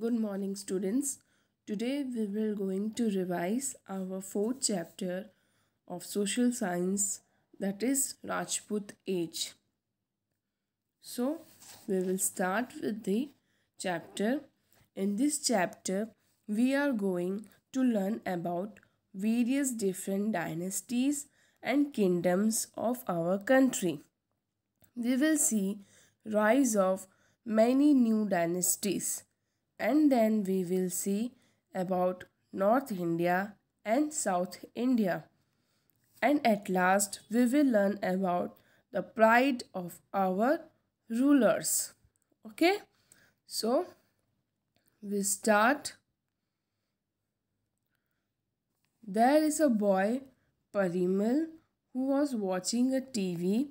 Good morning students. Today we will going to revise our fourth chapter of social science that is Rajput age. So we will start with the chapter. In this chapter we are going to learn about various different dynasties and kingdoms of our country. We will see rise of many new dynasties and then we will see about North India and South India. And at last, we will learn about the pride of our rulers. Okay, so we start. There is a boy, Parimal, who was watching a TV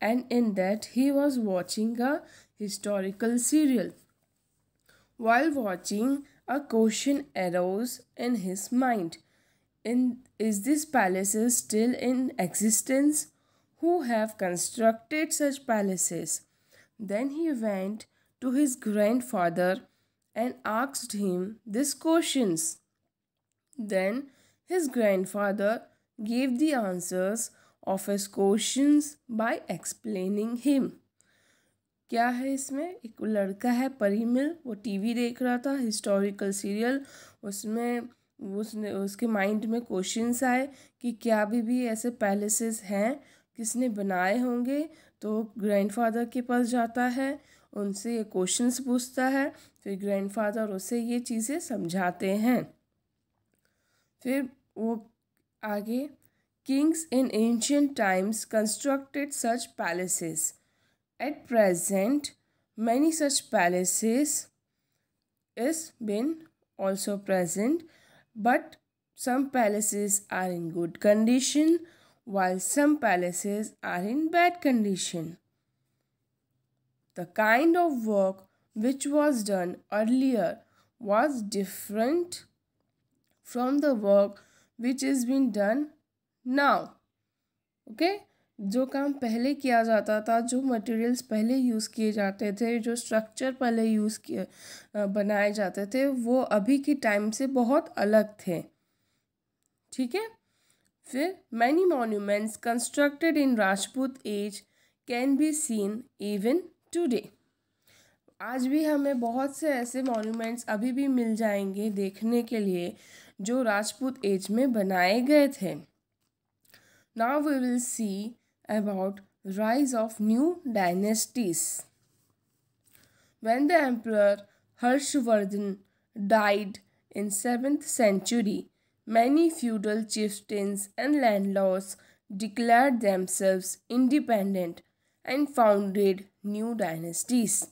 and in that he was watching a historical serial. While watching, a question arose in his mind. In, is this palaces still in existence? Who have constructed such palaces? Then he went to his grandfather and asked him these questions. Then his grandfather gave the answers of his questions by explaining him. क्या है इसमें एक लड़का है परिमिल वो TV देख रहा था हिस्टोरिकल सीरियल उसमें उसने उसके माइंड में क्वेश्चंस आए कि क्या अभी भी ऐसे पैलेसेस हैं किसने बनाए होंगे तो ग्रैंडफादर के पास जाता है उनसे ये क्वेश्चंस पूछता है फिर ग्रैंडफादर उसे ये चीज़ें समझाते हैं फिर वो आगे kings in ancient times constructed such palaces At present, many such palaces is been also present, but some palaces are in good condition while some palaces are in bad condition. The kind of work which was done earlier was different from the work which is being done now. Okay, जो काम पहले किया जाता था जो materials पहले use किए जाते थे जो स्ट्रक्चर पहले यूज़ किए बनाए जाते थे वो अभी के टाइम से बहुत अलग थे ठीक है फिर many monuments constructed in Rajput age can be seen even today आज भी हमें बहुत से ऐसे मोन्यूमेंट्स अभी भी मिल जाएंगे देखने के लिए जो राजपूत एज में बनाए गए थे now we will see about rise of new dynasties. When the emperor Harshvardhan died in 7th century, many feudal chieftains and landlords declared themselves independent and founded new dynasties.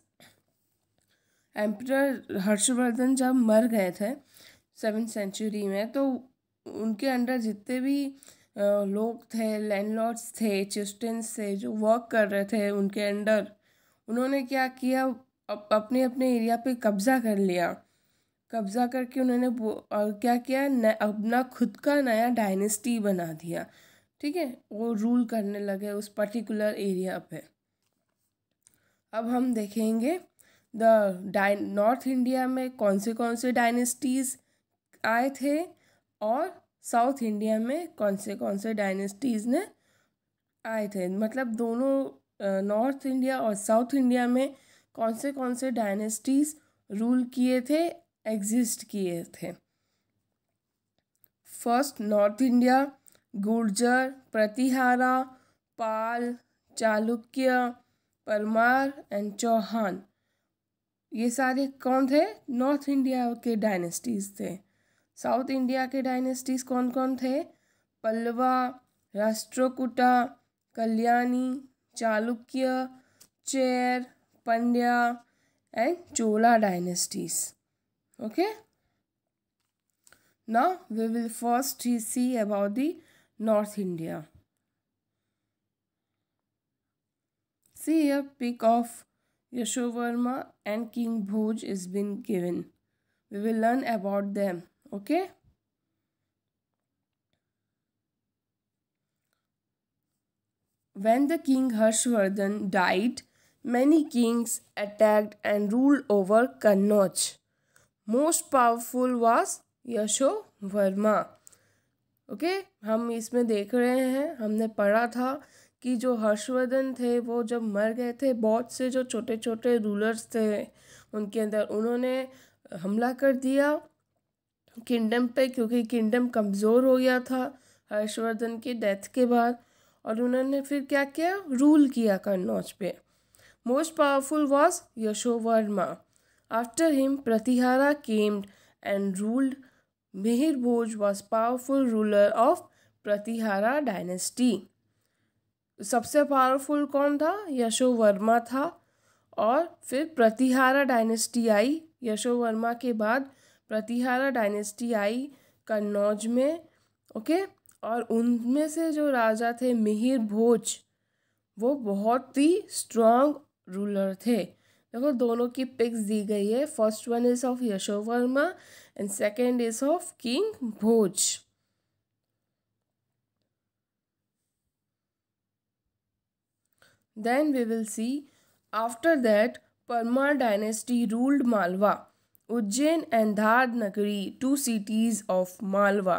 Emperor Harshvardhan जब मर गए थे seven century में तो उनके under जितने भी लोग थे लैंडलॉर्ड्स थे चिस्टेंस थे जो वर्क कर रहे थे उनके अंडर उन्होंने क्या किया अप, अपने अपने एरिया पे कब्ज़ा कर लिया कब्ज़ा करके उन्होंने और क्या किया न, अपना खुद का नया डायनेस्टी बना दिया ठीक है वो रूल करने लगे उस पर्टिकुलर एरिया पे अब हम देखेंगे द नॉर्थ इंडिया में कौन से कौन से डायनेस्टीज़ आए थे और साउथ इंडिया में कौन से कौन से डायनेस्टीज़ ने आए थे मतलब दोनों नॉर्थ इंडिया और साउथ इंडिया में कौन से कौन से डायनेस्टीज़ रूल किए थे एग्जिस्ट किए थे first north India Gurjara Pratihara Pala Chalukya Paramara and Chauhan ये सारे कौन थे नॉर्थ इंडिया के डायनेस्टीज़ थे साउथ इंडिया के डायनेस्टीज कौन कौन थे Pallava Rashtrakuta Kalyani Chalukya Chera Pandya and Chola dynasties okay ना वी विल फर्स्ट ही see about the north India see a pic of Yashovarman and king Bhoj is been given we will learn about them okay when the king Harshvardhan died many kings attacked and rule over Kannauj most powerful was Yashovarman okay हम इसमें देख रहे हैं हमने पढ़ा था कि जो हर्षवर्धन थे वो जब मर गए थे बहुत से जो छोटे छोटे रूलर्स थे उनके अंदर उन्होंने हमला कर दिया किंगडम पे क्योंकि किंगडम कमज़ोर हो गया था हर्षवर्धन के डेथ के बाद और उन्होंने फिर क्या किया रूल किया कन्नौज पे most powerful was Yashovarman after him Pratihara came and ruled Mihir Bhoj was powerful ruler of Pratihara dynasty सबसे पावरफुल कौन था यशोवर्मा था और फिर प्रतिहारा डायनेस्टी आई यशोवर्मा के बाद प्रतिहारा डायनेस्टी आई कन्नौज में ओके और उनमें से जो राजा थे मिहिर भोज वो बहुत ही स्ट्रॉन्ग रूलर थे देखो दोनों की पिक्स दी गई है first one is of Yashovarman and second is of king Bhoj then we will see after that Paramara dynasty ruled Malwa Ujjain and Dhar Nagari two cities of Malwa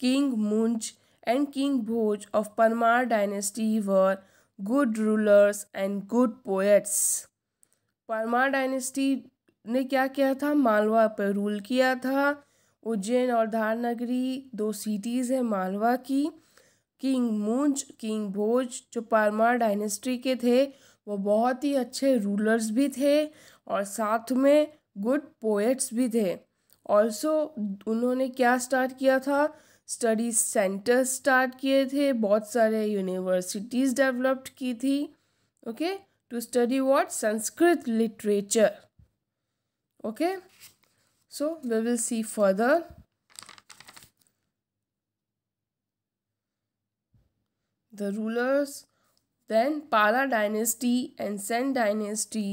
king Munj and king Bhoj of Paramara dynasty were good rulers and good poets Paramara dynasty ने क्या किया था मालवा पर rule किया था उज्जैन और धार नगरी दो सिटीज़ हैं मालवा की किंग मुंज किंग भोज जो परमार डायनेस्टी के थे वो बहुत ही अच्छे रूलर्स भी थे और साथ में गुड पोएट्स भी थे ऑल्सो उन्होंने क्या स्टार्ट किया था स्टडी सेंटर्स स्टार्ट किए थे बहुत सारे यूनिवर्सिटीज़ डेवलप्ड की थी okay to study what Sanskrit literature okay so we will see further the rulers then Pala dynasty and Sena dynasty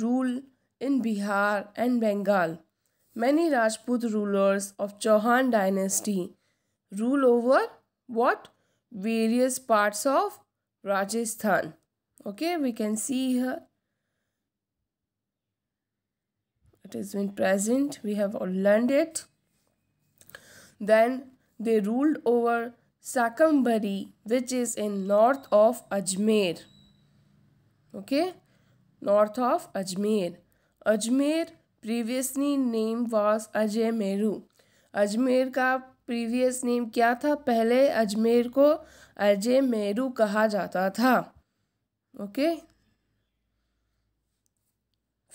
rule in Bihar and Bengal. Many Rajput rulers of Chauhan dynasty rule over what? Various parts of Rajasthan. Okay, we can see here. It has been present. We have learned it. Then they ruled over Sakambari, which is in north of Ajmer. Okay, north of Ajmer. Ajmer previously name was Ajay Meru Ajmer का previous name क्या था पहले अजमेर को अजय मेरू कहा जाता था okay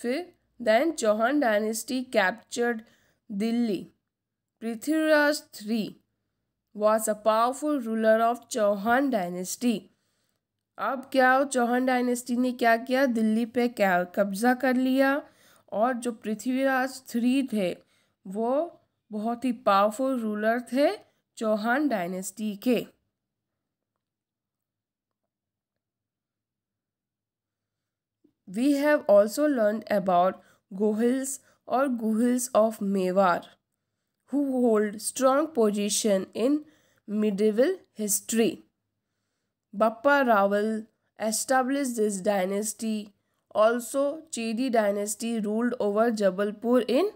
फिर then Chauhan dynasty captured Delhi Prithviraj three was a powerful ruler of Chauhan dynasty अब क्या हो चौहान डायनेस्टी ने क्या किया दिल्ली पे क्या कब्जा कर लिया और जो पृथ्वीराज थ्री थे वो बहुत ही पावरफुल रूलर थे चौहान डायनेस्टी के we have also learn about Guhilas और Guhilas of Mewar who hold strong position in medieval history Bappa Rawal establish this dynasty also Chedi dynasty ruled over Jabalpur in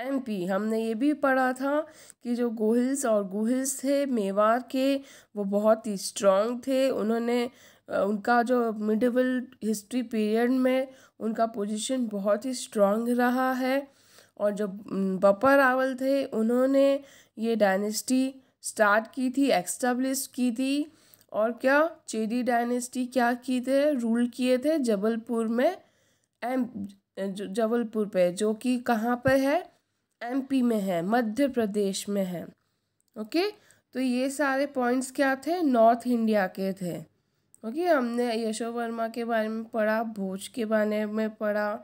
MP हमने ये भी पढ़ा था कि जो गोहिल्स और गुहिल्स थे मेवाड़ के वो बहुत ही स्ट्रॉन्ग थे उन्होंने उनका जो मिडिवल हिस्ट्री पीरियड में उनका पोजीशन बहुत ही स्ट्रांग रहा है और जो बपा रावल थे उन्होंने ये डायनेस्टी स्टार्ट की थी एक्स्टाब्लिश की थी और क्या चेदी डायनेस्टी क्या किए थे रूल किए थे जबलपुर में एम जबलपुर पे जो कि कहाँ पर है एमपी में है मध्य प्रदेश में है ओके तो ये सारे पॉइंट्स क्या थे नॉर्थ इंडिया के थे ओके हमने यशो वर्मा के बारे में पढ़ा भोज के बारे में पढ़ा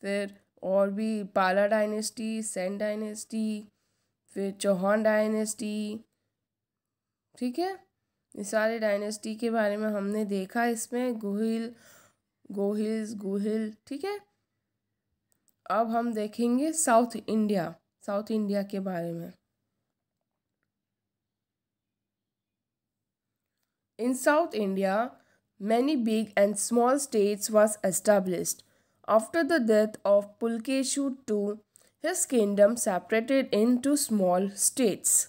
फिर और भी पाला डायनेस्टी सेन डायनेस्टी फिर चौहान डायनेस्टी ठीक है निसारे डायनेस्टी के बारे में हमने देखा इसमें गुहिल गोहिल्स गुहिल ठीक है अब हम देखेंगे साउथ इंडिया साउथ इंडिया के बारे में in south India many big and small states was established after the death of Pulakeshi two his kingdom separated into small states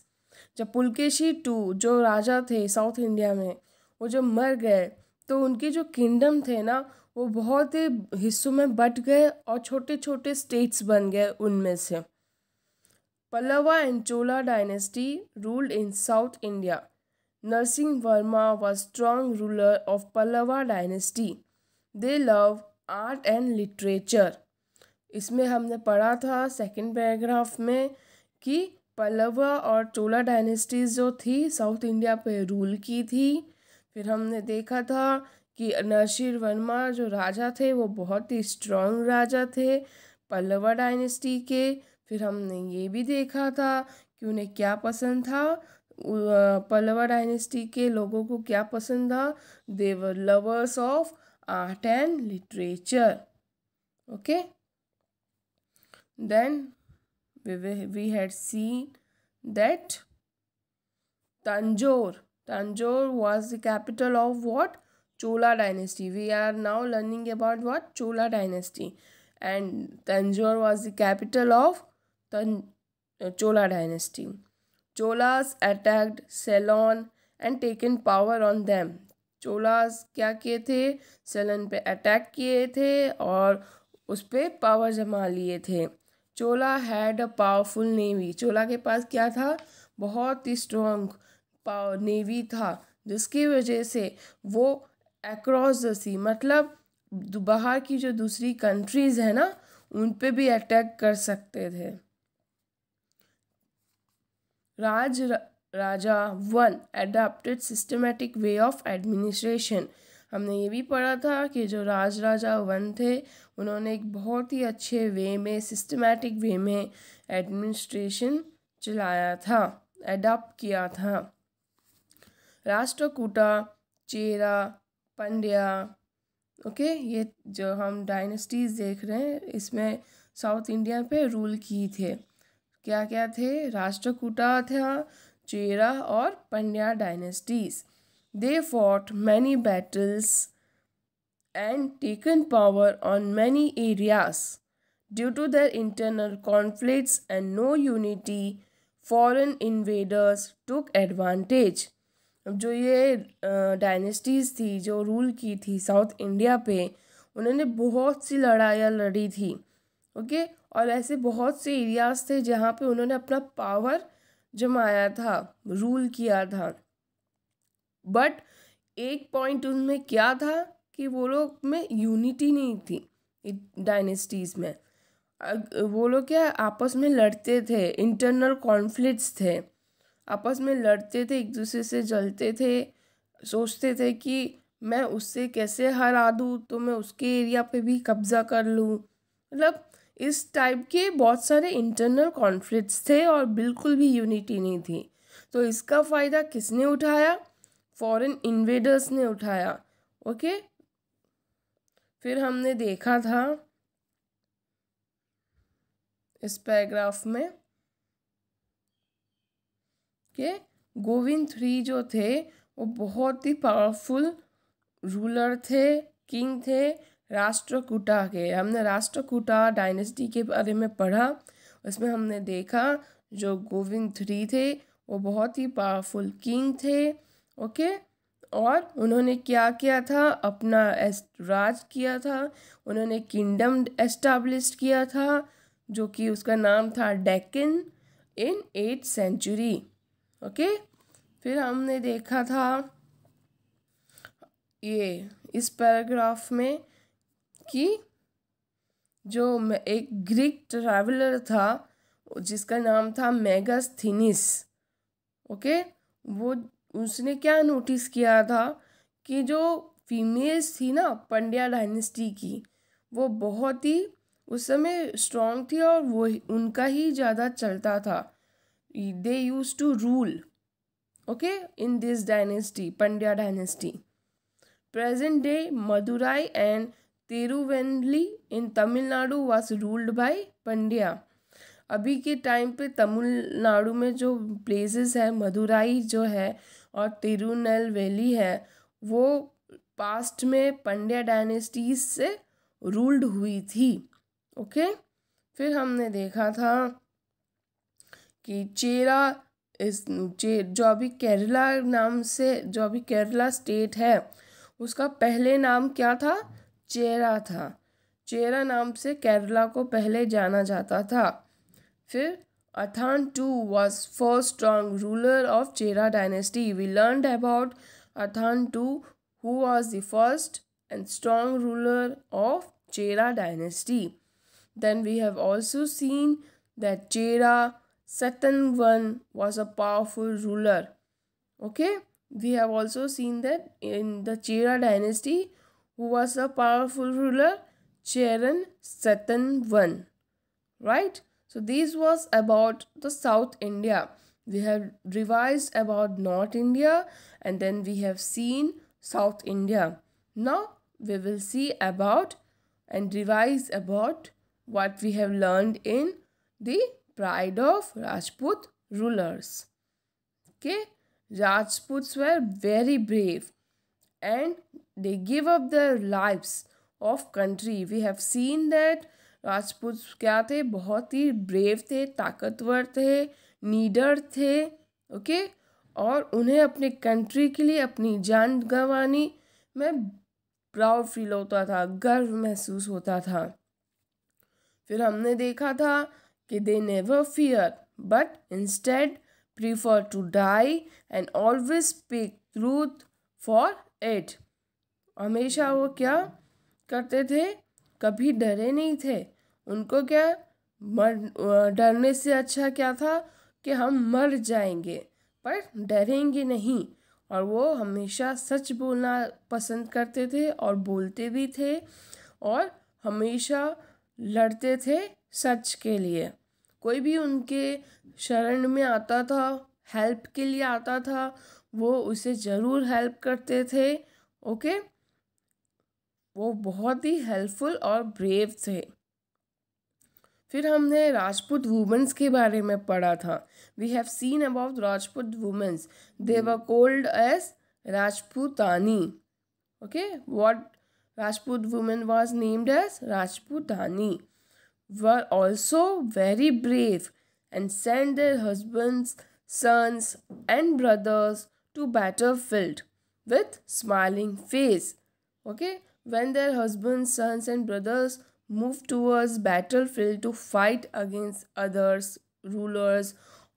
जब पुलकेशी टू जो राजा थे साउथ इंडिया में वो जब मर गए तो उनके जो किंगडम थे ना वो बहुत ही हिस्सों में बट गए और छोटे छोटे स्टेट्स बन गए उनमें से Pallava and Chola dynasty ruled in south India Narasimha Varma was strong ruler of Pallava dynasty they love art and literature इसमें हमने पढ़ा था सेकंड पैराग्राफ में कि पल्लवा और चोला डायनेस्टीज़ जो थी साउथ इंडिया पे रूल की थी फिर हमने देखा था कि नशीर वर्मा जो राजा थे वो बहुत ही स्ट्रॉन्ग राजा थे पल्लवा डायनेस्टी के फिर हमने ये भी देखा था कि उन्हें क्या पसंद था पल्लवा डायनेस्टी के लोगों को क्या पसंद था they were lovers of art and literature okay then we, had seen that Tanjore. Tanjore was the capital of what? Chola dynasty. We are now learning about what? Chola dynasty. And Tanjore was the capital of Tan uh, Chola dynasty. Cholas attacked Ceylon and taken power on them. cholas kya kiye the ceylon pe attack kiye the aur उस पर power जमा लिए थे Chola had a powerful navy Chola के पास क्या था बहुत ही स्ट्रॉन्ग पावर नेवी था जिसकी वजह से वो एक्रॉस द सी मतलब बाहर की जो दूसरी कंट्रीज़ है ना उन पे भी अटैक कर सकते थे Raja Raja one adapted systematic way of administration हमने ये भी पढ़ा था कि जो राज राजा वन थे उन्होंने एक बहुत ही अच्छे वे में सिस्टमेटिक वे में एडमिनिस्ट्रेशन चलाया था एडाप्ट किया था राष्ट्रकूटा चेरा पंड्या ओके ये जो हम डायनेस्टीज़ देख रहे हैं इसमें साउथ इंडिया पे रूल की थे क्या क्या थे राष्ट्रकूटा था चेरा और Pandya dynasties They fought many battles and taken power on many areas. Due to their internal conflicts and no unity, foreign invaders took advantage. अब जो ये डायनेस्टीज़ थी जो रूल की थी साउथ इंडिया पे उन्होंने बहुत सी लड़ाइयाँ लड़ी थी ओके और ऐसे बहुत से एरियाज़ थे जहाँ पे उन्होंने अपना पावर जमाया था रूल किया था बट एक पॉइंट उनमें क्या था कि वो लोग में यूनिटी नहीं थी डायनेस्टीज़ में वो लोग क्या आपस में लड़ते थे इंटरनल कॉन्फ्लिक्ट्स थे आपस में लड़ते थे एक दूसरे से जलते थे सोचते थे कि मैं उससे कैसे हरा दूँ तो मैं उसके एरिया पे भी कब्ज़ा कर लूँ मतलब इस टाइप के बहुत सारे इंटरनल कॉन्फ्लिक्ट्स थे और बिल्कुल भी यूनिटी नहीं थी तो इसका फ़ायदा किसने उठाया फॉरेन इन्वेडर्स ने उठाया ओके फिर हमने देखा था इस पैराग्राफ में कि गोविंद थ्री जो थे वो बहुत ही पावरफुल रूलर थे किंग थे राष्ट्रकूटा के हमने राष्ट्रकूटा डायनेस्टी के बारे में पढ़ा उसमें हमने देखा जो गोविंद थ्री थे वो बहुत ही पावरफुल किंग थे ओके और उन्होंने क्या किया था अपना राज किया था उन्होंने किंगडम एस्टाब्लिश किया था जो कि उसका नाम था Deccan in eight century okay फिर हमने देखा था ये इस पैराग्राफ में कि जो एक ग्रीक ट्रैवलर था जिसका नाम था मेगास्थिनिस ओके वो उसने क्या नोटिस किया था कि जो फीमेल्स थी ना पंड्या डायनेस्टी की वो बहुत ही उस समय स्ट्रॉन्ग थी और वो उनका ही ज़्यादा चलता था they use to rule okay in this dynasty Pandya dynasty present day Madurai and Tirunelveli in Tamil Nadu was ruled by Pandya अभी के टाइम पे तमिलनाडु में जो प्लेसेस है मदुराई जो है और तिरुनेलवेली है वो पास्ट में पंड्या डायनेस्टीज से रूल्ड हुई थी ओके फिर हमने देखा था कि चेरा इस चे जो अभी केरला नाम से जो अभी केरला स्टेट है उसका पहले नाम क्या था चेरा था चेरा नाम से केरला को पहले जाना जाता था फिर Athan two was first strong ruler of Chera dynasty. We learned about Athan two, who was the first and strong ruler of Chera dynasty. Then we have also seen that Chera one was a powerful ruler. Okay, we have also seen that in the Chera dynasty, who was a powerful ruler? Cheran Satanvan. Right? So this was about the South India. We have revised about North India and then we have seen South India. Now we will see about and revise about what we have learned in the pride of Rajput rulers. Okay, Rajputs were very brave and they give up their lives of country. We have seen that Rajput क्या थे बहुत ही brave थे ताकतवर थे नीडर थे okay और उन्हें अपने कंट्री के लिए अपनी जान गंवानी में प्राउड फील होता था गर्व महसूस होता था फिर हमने देखा था कि they never fear but instead prefer to die and always speak truth for it हमेशा वो क्या करते थे कभी डरे नहीं थे उनको क्या मर डरने से अच्छा क्या था कि हम मर जाएंगे पर डरेंगे नहीं और वो हमेशा सच बोलना पसंद करते थे और बोलते भी थे और हमेशा लड़ते थे सच के लिए कोई भी उनके शरण में आता था हेल्प के लिए आता था वो उसे ज़रूर हेल्प करते थे ओके वो बहुत ही हेल्पफुल और ब्रेव थे फिर हमने राजपूत वुमेंस के बारे में पढ़ा था we have seen about Rajput womens they were called as Rajputani okay what Rajput women was named as Rajputani were also very brave and send their husbands and brothers to battle field with smiling face okay when their husbands sons and brothers moved towards battlefield to fight against others, rulers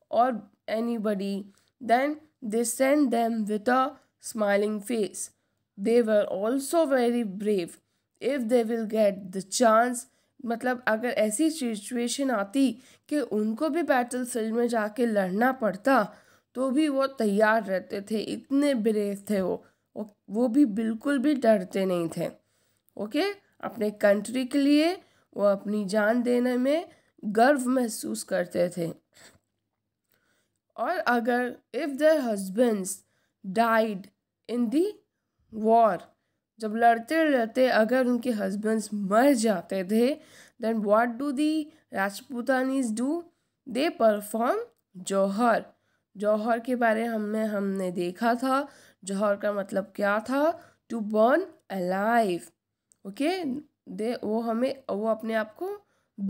or anybody. Then they sent them with a smiling face. They were also very brave. If they will get the chance, मतलब अगर ऐसी situation आती कि उनको भी battle field में जाके लड़ना पड़ता तो भी वो तैयार रहते थे इतने ब्रेव थे वो वो भी बिल्कुल भी डरते नहीं थे ओके okay? अपने कंट्री के लिए वो अपनी जान देने में गर्व महसूस करते थे और अगर if their husbands died in the war जब लड़ते लड़ते अगर उनके हजबेंड्स मर जाते थे then what do the Rajputanis do they perform jauhar jauhar के बारे में हमने देखा था जौहर का मतलब क्या था to burn alive okay they वो हमें वो अपने आप को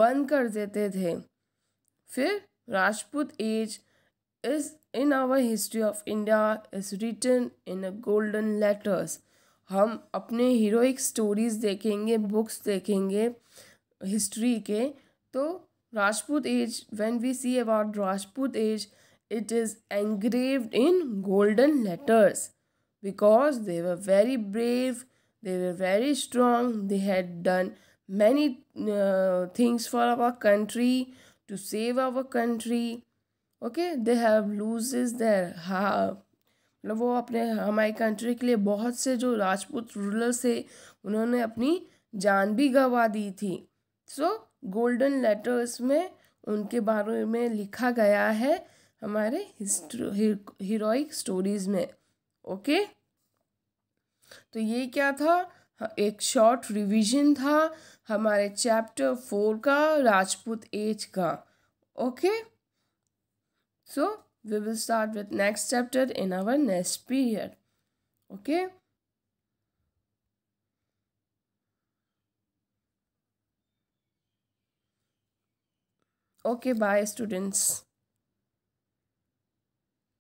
बंद कर देते थे फिर Rajput age is in our history of India is written in golden letters हम अपने हीरोइक स्टोरीज देखेंगे बुक्स देखेंगे हिस्ट्री के तो Rajput age when we see about Rajput age it is engraved in golden letters because they were very brave They were very strong. They had done many uh, things for our country to save our country. Okay, they have loses their हाँ मतलब वो अपने हमारी country के लिए बहुत से जो राजपूत रूलर्स थे उन्होंने अपनी जान भी गंवा दी थी सो गोल्डन लेटर्स में उनके बारे में लिखा गया है हमारे हिस्ट्रो हीरोइक स्टोरीज में ओके okay? तो ये क्या था एक शॉर्ट रिवीजन था हमारे चैप्टर फोर का राजपूत एज का okay so we will start with next chapter in our next period okay okay bye students